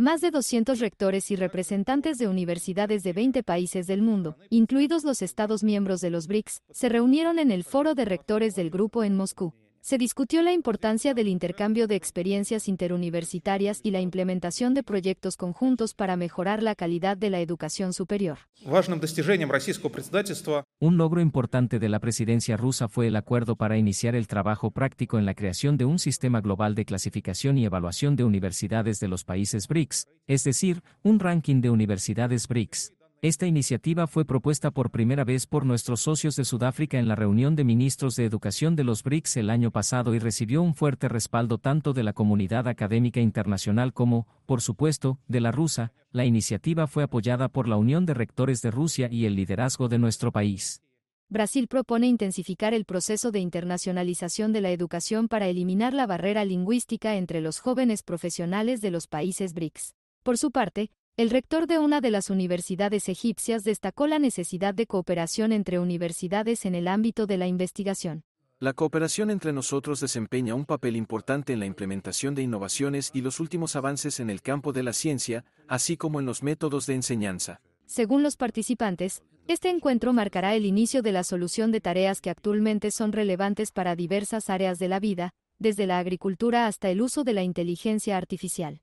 Más de 200 rectores y representantes de universidades de 20 países del mundo, incluidos los estados miembros de los BRICS, se reunieron en el Foro de Rectores del Grupo en Moscú, se discutió la importancia del intercambio de experiencias interuniversitarias y la implementación de proyectos conjuntos para mejorar la calidad de la educación superior. Un logro importante de la presidencia rusa fue el acuerdo para iniciar el trabajo práctico en la creación de un sistema global de clasificación y evaluación de universidades de los países BRICS, es decir, un ranking de universidades BRICS. Esta iniciativa fue propuesta por primera vez por nuestros socios de Sudáfrica en la reunión de ministros de educación de los BRICS el año pasado y recibió un fuerte respaldo tanto de la comunidad académica internacional como, por supuesto, de la rusa. La iniciativa fue apoyada por la Unión de Rectores de Rusia y el liderazgo de nuestro país. Brasil propone intensificar el proceso de internacionalización de la educación para eliminar la barrera lingüística entre los jóvenes profesionales de los países BRICS. Por su parte, el rector de una de las universidades egipcias destacó la necesidad de cooperación entre universidades en el ámbito de la investigación. La cooperación entre nosotros desempeña un papel importante en la implementación de innovaciones y los últimos avances en el campo de la ciencia, así como en los métodos de enseñanza. Según los participantes, este encuentro marcará el inicio de la solución de tareas que actualmente son relevantes para diversas áreas de la vida, desde la agricultura hasta el uso de la inteligencia artificial.